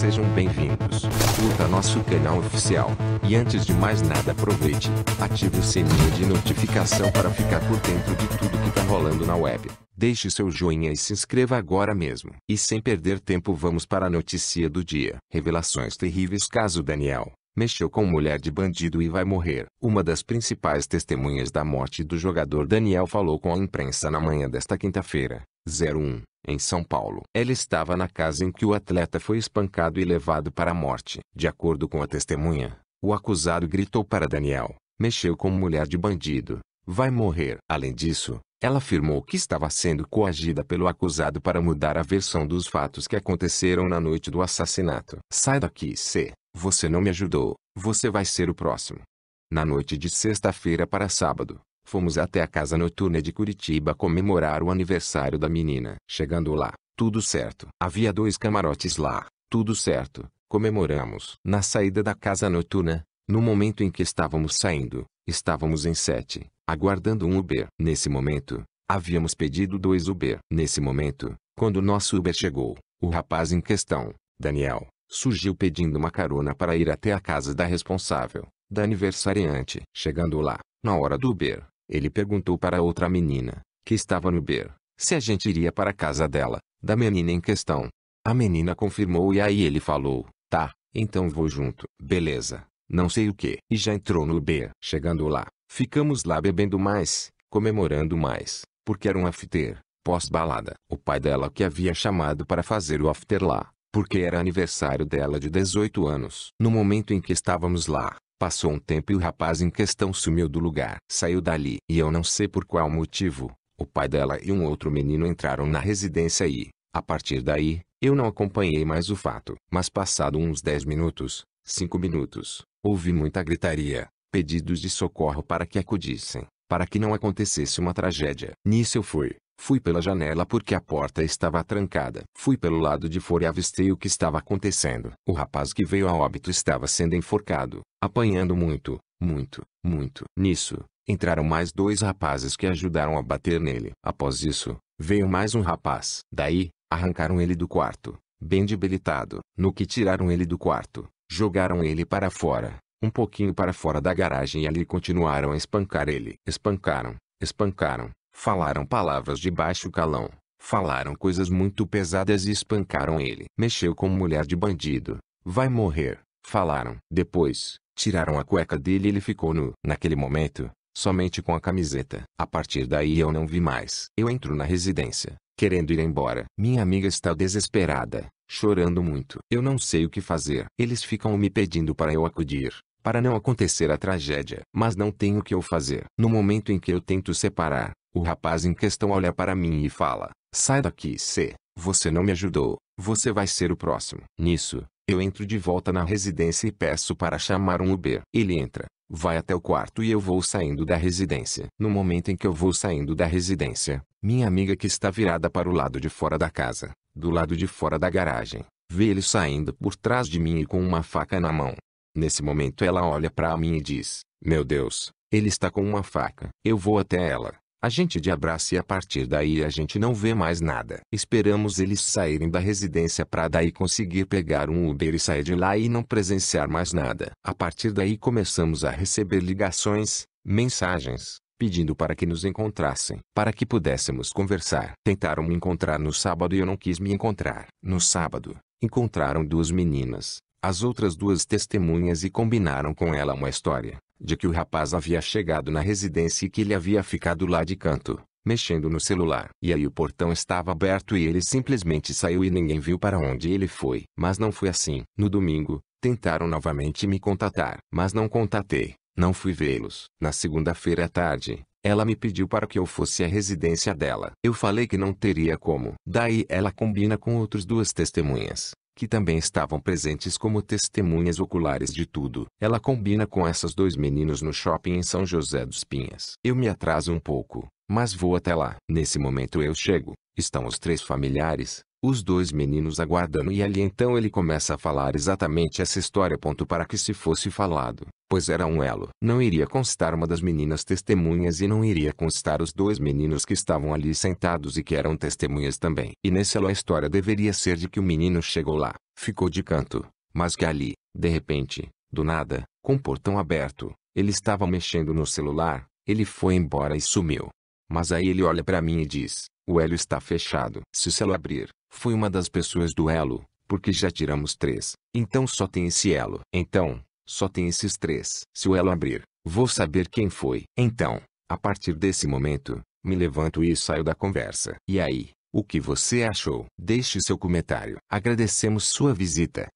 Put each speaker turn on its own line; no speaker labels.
Sejam bem-vindos. Curta nosso canal oficial. E antes de mais nada, aproveite, ative o sininho de notificação para ficar por dentro de tudo que tá rolando na web. Deixe seu joinha e se inscreva agora mesmo. E sem perder tempo, vamos para a notícia do dia. Revelações terríveis caso Daniel mexeu com mulher de bandido e vai morrer. Uma das principais testemunhas da morte do jogador Daniel falou com a imprensa na manhã desta quinta-feira, 01, em São Paulo. Ela estava na casa em que o atleta foi espancado e levado para a morte. De acordo com a testemunha, o acusado gritou para Daniel: mexeu com mulher de bandido, vai morrer. Além disso, ela afirmou que estava sendo coagida pelo acusado para mudar a versão dos fatos que aconteceram na noite do assassinato. Sai daqui, C. Você não me ajudou. Você vai ser o próximo. Na noite de sexta-feira para sábado, Fomos até a casa noturna de Curitiba comemorar o aniversário da menina. Chegando lá, tudo certo. Havia dois camarotes lá, tudo certo. Comemoramos. Na saída da casa noturna, no momento em que estávamos saindo, estávamos em sete, aguardando um Uber. Nesse momento, havíamos pedido dois Uber. Nesse momento, quando nosso Uber chegou, o rapaz em questão, Daniel, surgiu pedindo uma carona para ir até a casa da responsável, da aniversariante. Chegando lá, na hora do Uber, ele perguntou para outra menina, que estava no ber, se a gente iria para a casa dela, da menina em questão. A menina confirmou e aí ele falou, tá, então vou junto, beleza, não sei o que. E já entrou no Uber. Chegando lá, ficamos lá bebendo mais, comemorando mais, porque era um after, pós-balada. O pai dela que havia chamado para fazer o after lá, porque era aniversário dela de 18 anos. No momento em que estávamos lá, Passou um tempo e o rapaz em questão sumiu do lugar. Saiu dali. E eu não sei por qual motivo, o pai dela e um outro menino entraram na residência e, a partir daí, eu não acompanhei mais o fato. Mas passado uns 10 minutos, 5 minutos, ouvi muita gritaria, pedidos de socorro para que acudissem, para que não acontecesse uma tragédia. Nisso eu fui. Fui pela janela porque a porta estava trancada. Fui pelo lado de fora e avistei o que estava acontecendo. O rapaz que veio a óbito estava sendo enforcado, apanhando muito, muito, muito. Nisso, entraram mais dois rapazes que ajudaram a bater nele. Após isso, veio mais um rapaz. Daí, arrancaram ele do quarto, bem debilitado. No que tiraram ele do quarto, jogaram ele para fora, um pouquinho para fora da garagem e ali continuaram a espancar ele. Espancaram, espancaram Falaram palavras de baixo calão. Falaram coisas muito pesadas e espancaram ele. Mexeu com mulher de bandido. Vai morrer. Falaram. Depois, tiraram a cueca dele e ele ficou nu. Naquele momento, somente com a camiseta. A partir daí eu não vi mais. Eu entro na residência, querendo ir embora. Minha amiga está desesperada, chorando muito. Eu não sei o que fazer. Eles ficam me pedindo para eu acudir, para não acontecer a tragédia. Mas não tenho o que eu fazer. No momento em que eu tento separar, o rapaz em questão olha para mim e fala: Sai daqui, C. Você não me ajudou. Você vai ser o próximo. Nisso, eu entro de volta na residência e peço para chamar um Uber. Ele entra, vai até o quarto e eu vou saindo da residência. No momento em que eu vou saindo da residência, minha amiga que está virada para o lado de fora da casa, do lado de fora da garagem, vê ele saindo por trás de mim e com uma faca na mão. Nesse momento ela olha para mim e diz: Meu Deus, ele está com uma faca. Eu vou até ela, a gente de abraça e a partir daí a gente não vê mais nada. Esperamos eles saírem da residência para daí conseguir pegar um Uber e sair de lá e não presenciar mais nada. A partir daí começamos a receber ligações, mensagens, pedindo para que nos encontrassem, para que pudéssemos conversar. Tentaram me encontrar no sábado e eu não quis me encontrar. No sábado, encontraram duas meninas, as outras duas testemunhas e combinaram com ela uma história de que o rapaz havia chegado na residência e que ele havia ficado lá de canto, mexendo no celular. E aí o portão estava aberto e ele simplesmente saiu e ninguém viu para onde ele foi. Mas não foi assim. No domingo, tentaram novamente me contatar, mas não contatei. Não fui vê-los. Na segunda-feira à tarde, ela me pediu para que eu fosse à residência dela. Eu falei que não teria como. Daí ela combina com outras duas testemunhas, que também estavam presentes como testemunhas oculares de tudo. Ela combina com essas dois meninos no shopping em São José dos Pinhas. Eu me atraso um pouco, mas vou até lá. Nesse momento eu chego. Estão os três familiares, os dois meninos aguardando e ali então ele começa a falar exatamente essa história ponto para que se fosse falado, pois era um elo. Não iria constar uma das meninas testemunhas e não iria constar os dois meninos que estavam ali sentados e que eram testemunhas também. E nesse elo a história deveria ser de que o menino chegou lá, ficou de canto, mas que ali, de repente, do nada, com o portão aberto, ele estava mexendo no celular, ele foi embora e sumiu. Mas aí ele olha para mim e diz, o elo está fechado. Se o celo abrir, Fui uma das pessoas do elo, porque já tiramos três. Então só tem esse elo. Então, só tem esses três. Se o elo abrir, vou saber quem foi. Então, a partir desse momento, me levanto e saio da conversa. E aí, o que você achou? Deixe seu comentário. Agradecemos sua visita.